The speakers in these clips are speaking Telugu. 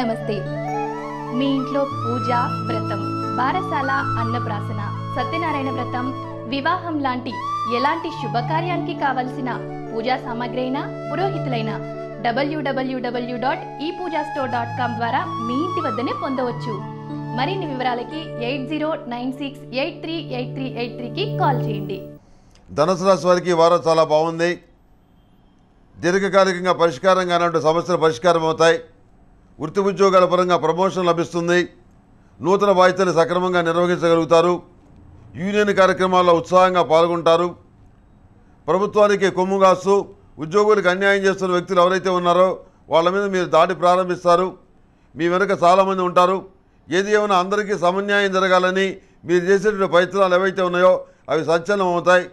నమస్తే మీ ఇంట్లో పూజ వ్రతం బారసాల అన్నప్రాసన సత్యనారాయణ వ్రతం వివాహం లాంటి ఎలాంటి శుభకార్యానికి కావలసిన పూజా సామాగ్రి అయినా పురోహితులైన డబ్ల్యూడబ్ల్యూడబ్ల్యూ డాట్ ఈ పూజా స్టోర్ డాట్ కామ్ ద్వారా మీ ఇంటి వద్దనే పొందవచ్చు మరిన్ని వివరాలకి eight zero nine six eight three eight three eight త్రీకి కాల్ చేయండి ధనుసు రాశి వారికి వారం చాలా బాగుంది దీర్ఘకాలికంగా పరిష్కారంగా ఉన్నటువంటి సమస్యలు పరిష్కారం అవుతాయి వృత్తి ఉద్యోగాల పరంగా ప్రమోషన్ లభిస్తుంది నూతన బాధ్యతలు సక్రమంగా నిర్వహించగలుగుతారు యూనియన్ కార్యక్రమాల్లో ఉత్సాహంగా పాల్గొంటారు ప్రభుత్వానికి కొమ్ము కాస్తూ ఉద్యోగులకు అన్యాయం చేస్తున్న వ్యక్తులు ఎవరైతే ఉన్నారో వాళ్ళ మీద మీరు దాడి ప్రారంభిస్తారు మీ వెనుక చాలామంది ఉంటారు ఏది ఏమైనా అందరికీ సమన్యాయం జరగాలని మీరు చేసేటువంటి ప్రయత్నాలు ఏవైతే ఉన్నాయో అవి సంచలనం అవుతాయి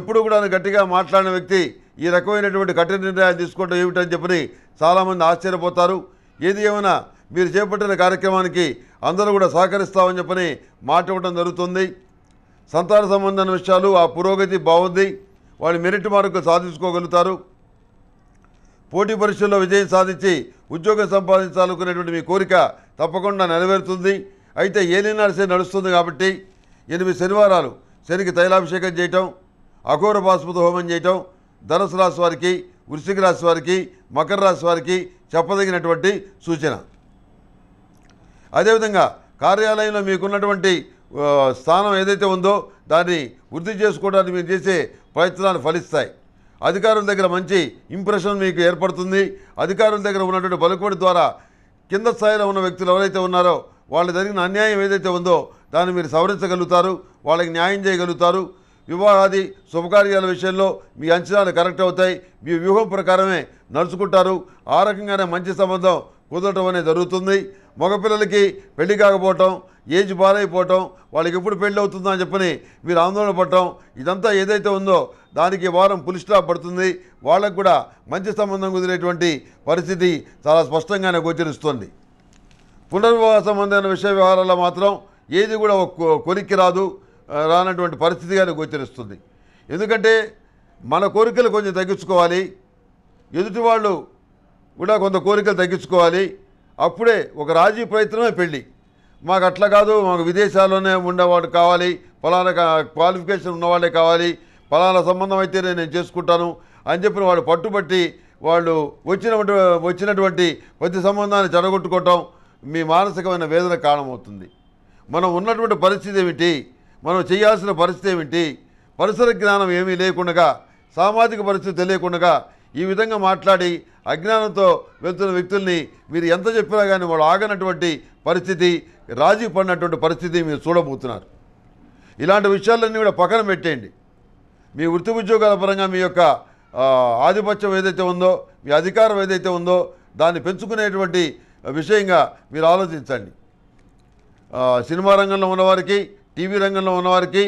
ఎప్పుడు కూడా గట్టిగా మాట్లాడిన వ్యక్తి ఈ రకమైనటువంటి కఠిన నిర్ణయాలు తీసుకోవడం ఏమిటని చెప్పి చాలామంది ఆశ్చర్యపోతారు ఏది ఏమైనా మీరు చేపట్టిన కార్యక్రమానికి అందరూ కూడా సహకరిస్తామని చెప్పని మాట ఇవ్వడం జరుగుతుంది సంతాన సంబంధమైన విషయాలు ఆ పురోగతి బాగుంది వాళ్ళు మెరిట్ మార్కు సాధించుకోగలుగుతారు పోటీ పరీక్షల్లో విజయం సాధించి ఉద్యోగం సంపాదించాలనుకునేటువంటి మీ కోరిక తప్పకుండా నెరవేరుతుంది అయితే ఏలినాడు శని నడుస్తుంది కాబట్టి ఎనిమిది శనివారాలు శనికి తైలాభిషేకం చేయటం అఘోర బాస్పతి హోమం చేయటం ధనసు రాశి వారికి వృశ్చిక రాశి వారికి మకర రాశి వారికి చెప్పదగినటువంటి సూచన అదేవిధంగా కార్యాలయంలో మీకున్నటువంటి స్థానం ఏదైతే ఉందో దాన్ని వృద్ధి చేసుకోవడానికి మీరు చేసే ప్రయత్నాలు ఫలిస్తాయి అధికారుల దగ్గర మంచి ఇంప్రెషన్ మీకు ఏర్పడుతుంది అధికారుల దగ్గర ఉన్నటువంటి బలుకుడి ద్వారా కింద స్థాయిలో ఉన్న వ్యక్తులు ఎవరైతే ఉన్నారో వాళ్ళు జరిగిన అన్యాయం ఏదైతే ఉందో దాన్ని మీరు సవరించగలుగుతారు వాళ్ళకి న్యాయం చేయగలుగుతారు వివాహాది శుభకార్యాల విషయంలో మీ అంచనాలు కరెక్ట్ అవుతాయి మీ వ్యూహం ప్రకారమే నడుచుకుంటారు ఆ రకంగానే మంచి సంబంధం కుదరటం అనేది జరుగుతుంది మగపిల్లలకి పెళ్లి కాకపోవటం ఏజ్ బాలైపోవటం వాళ్ళకి ఎప్పుడు పెళ్ళి అవుతుందో అని చెప్పని మీరు ఆందోళన పడటం ఇదంతా ఏదైతే ఉందో దానికి వారం పులిస్టా పడుతుంది వాళ్ళకు కూడా మంచి సంబంధం కుదిరేటువంటి పరిస్థితి చాలా స్పష్టంగానే గోచరిస్తుంది పునర్వివాహ సంబంధమైన విషయ వ్యవహారాల్లో మాత్రం ఏది కూడా కొలిక్కి రాదు రానటువంటి కానీ గోచరిస్తుంది ఎందుకంటే మన కోరికలు కొంచెం తగ్గించుకోవాలి ఎదుటి వాళ్ళు కూడా కొంత కోరికలు తగ్గించుకోవాలి అప్పుడే ఒక రాజీ ప్రయత్నమే పెళ్ళి మాకు అట్లా కాదు మాకు విదేశాల్లోనే ఉండేవాడు కావాలి ఫలానా క్వాలిఫికేషన్ ఉన్నవాళ్ళే కావాలి ఫలానా సంబంధం అయితే నేను చేసుకుంటాను అని చెప్పిన వాళ్ళు పట్టుబట్టి వాళ్ళు వచ్చిన వచ్చినటువంటి ప్రతి సంబంధాన్ని చెడగొట్టుకోవటం మీ మానసికమైన వేదన కారణమవుతుంది మనం ఉన్నటువంటి పరిస్థితి ఏమిటి మనం చేయాల్సిన పరిస్థితి ఏమిటి పరిసర జ్ఞానం ఏమీ లేకుండా సామాజిక పరిస్థితి తెలియకుండా ఈ విధంగా మాట్లాడి అజ్ఞానంతో వెళ్తున్న వ్యక్తుల్ని మీరు ఎంత చెప్పినా కానీ వాళ్ళు ఆగనటువంటి పరిస్థితి రాజీ పడినటువంటి పరిస్థితి మీరు చూడబోతున్నారు ఇలాంటి విషయాలన్నీ కూడా పక్కన పెట్టేయండి మీ వృత్తి ఉద్యోగాల పరంగా మీ యొక్క ఆధిపత్యం ఏదైతే ఉందో మీ అధికారం ఏదైతే ఉందో దాన్ని పెంచుకునేటువంటి విషయంగా మీరు ఆలోచించండి సినిమా రంగంలో ఉన్నవారికి టీవీ రంగంలో ఉన్నవారికి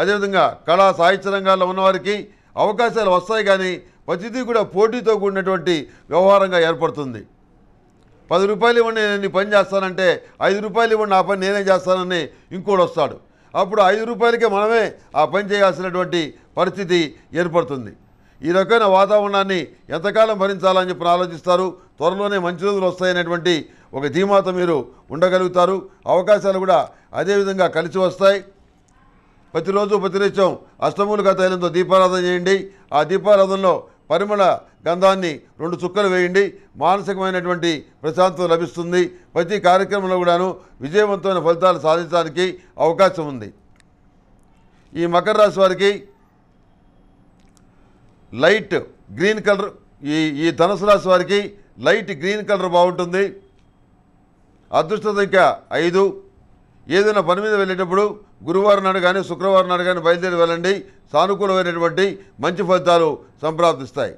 అదేవిధంగా కళా సాహిత్య రంగాల్లో ఉన్నవారికి అవకాశాలు వస్తాయి కానీ ప్రతిదీ కూడా పోటీతో కూడినటువంటి వ్యవహారంగా ఏర్పడుతుంది పది రూపాయలు ఇవ్వండి నేను పని చేస్తానంటే ఐదు రూపాయలు ఇవ్వండి ఆ పని నేనే చేస్తానని ఇంకోటి వస్తాడు అప్పుడు ఐదు రూపాయలకే మనమే ఆ పని చేయాల్సినటువంటి పరిస్థితి ఏర్పడుతుంది ఈ రకమైన వాతావరణాన్ని ఎంతకాలం భరించాలని చెప్పి ఆలోచిస్తారు త్వరలోనే మంచి రోజులు వస్తాయనేటువంటి ఒక ధీమాతో మీరు ఉండగలుగుతారు అవకాశాలు కూడా అదేవిధంగా కలిసి వస్తాయి ప్రతిరోజు ప్రతినిత్యం అష్టమూలిక తైలంతో దీపారాధన చేయండి ఆ దీపారాధనలో పరిమళ గంధాన్ని రెండు చుక్కలు వేయండి మానసికమైనటువంటి ప్రశాంతత లభిస్తుంది ప్రతి కార్యక్రమంలో కూడాను విజయవంతమైన ఫలితాలు సాధించడానికి అవకాశం ఉంది ఈ మకర రాశి వారికి లైట్ గ్రీన్ కలర్ ఈ ఈ ధనుసు రాశి వారికి లైట్ గ్రీన్ కలర్ బాగుంటుంది అదృష్ట సంఖ్య ఐదు ఏదైనా పని మీద వెళ్ళేటప్పుడు గురువారం నాడు కానీ శుక్రవారం నాడు కానీ బయలుదేరి వెళ్ళండి సానుకూలమైనటువంటి మంచి ఫలితాలు సంప్రాప్తిస్తాయి